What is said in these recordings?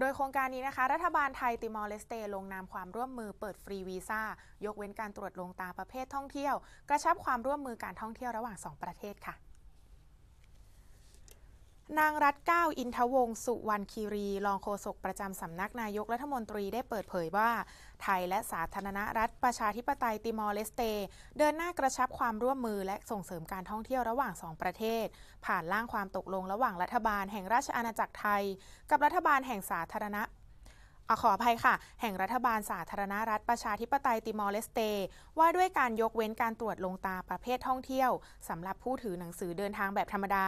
โดยโครงการนี้นะคะรัฐบาลไทย ติมอร์เลสเตลงนามความร่วมมือเปิดฟรีวีซ่ายกเว้นการตรวจลงตาประเภทท่องเที่ยว กระชับความร่วมมือการท่องเที่ยวระหว่าง 2 ประเทศค่ะนางรัฐเก้าอินทวงสุวรรณคีรีรองโฆษกประจำสำนักนายกรัฐมนตรีได้เปิดเผยว่า ไทยและสาธารณรัฐ ประชาธิปไตยติมอร์เลสเต เดินหน้ากระชับความร่วมมือและส่งเสริมการท่องเที่ยวระหว่างสองประเทศ ผ่านร่างความตกลงระหว่างรัฐบาลแห่งราชอาณาจักรไทย กับรัฐบาลแห่งสาธารณอขออภัยค่ะ แห่งรัฐบาลสาธารณรัฐประชาธิปไตยติมอร์เลสเต ว่าด้วยการยกเว้นการตรวจลงตาประเภทท่องเที่ยวสำหรับผู้ถือหนังสือเดินทางแบบธรรมดา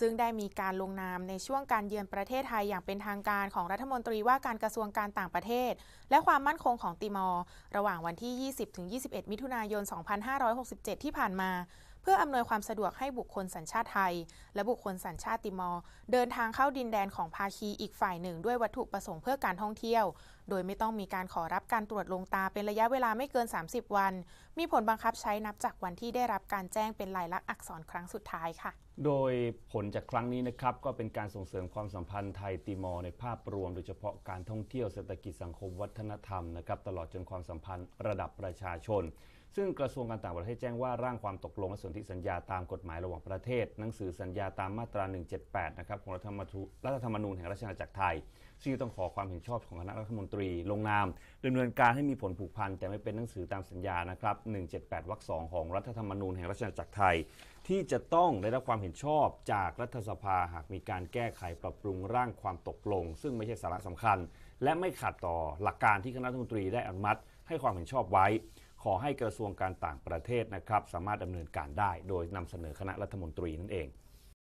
ซึ่งได้มีการลงนามในช่วงการเยือนประเทศไทยอย่างเป็นทางการของรัฐมนตรีว่าการกระทรวงการต่างประเทศ และความมั่นคงของติมอร์ระหว่างวันที่ 20-21 มิถุนายน 2567 ที่ผ่านมาพื่ออำนวยความสะดวกให้บุคคลสัญชาติไทย และบุคคลสัญชาติติมอร์เดินทางเข้าดินแดนของภาคีอีกฝ่ายหนึ่ง ด้วยวัตถุประสงค์เพื่อการท่องเที่ยว โดยไม่ต้องมีการขอรับการตรวจลงตา เป็นระยะเวลาไม่เกิน 30 วัน มีผลบังคับใช้นับจากวันที่ได้รับการแจ้งเป็นลายลักษณ์อักษรครั้งสุดท้ายค่ะ โดยผลจากครั้งนี้นะครับก็เป็นการส่งเสริมความสัมพันธ์ไทยติมอร์ในภาพรวมโดยเฉพาะการท่องเที่ยวเศรษฐกิจสังคมวัฒนธรรมนะครับตลอดจนความสัมพันธ์ระดับประชาชนซึ่งกระทรวงการต่างประเทศแจ้งว่าร่างความตกลงและสนธิสัญญาตามกฎหมายระหว่างประเทศ หนังสือสัญญาตามมาตรา 178นะครับของรัฐธรรมนูญแห่งราชอาณาจักรไทย ซึ่งต้องขอความเห็นชอบของคณะรัฐมนตรีลงนามดำเนินการให้มีผลผูกพันแต่ไม่เป็นหนังสือตามสัญญานะครับ178วรรคสองของรัฐธรรมนูญแห่งราชอาณาจักรไทย ที่จะต้องได้รับความเห็นชอบจากรัฐสภา หากมีการแก้ไขปรับปรุงร่างความตกลง ซึ่งไม่ใช่สาระสำคัญ และไม่ขัดต่อหลักการที่คณะรัฐมนตรีได้อนุมัติให้ความเห็นชอบไว้ขอให้กระทรวงการต่างประเทศนะครับ สามารถดำเนินการได้โดยนำเสนอคณะรัฐมนตรีนั่นเอง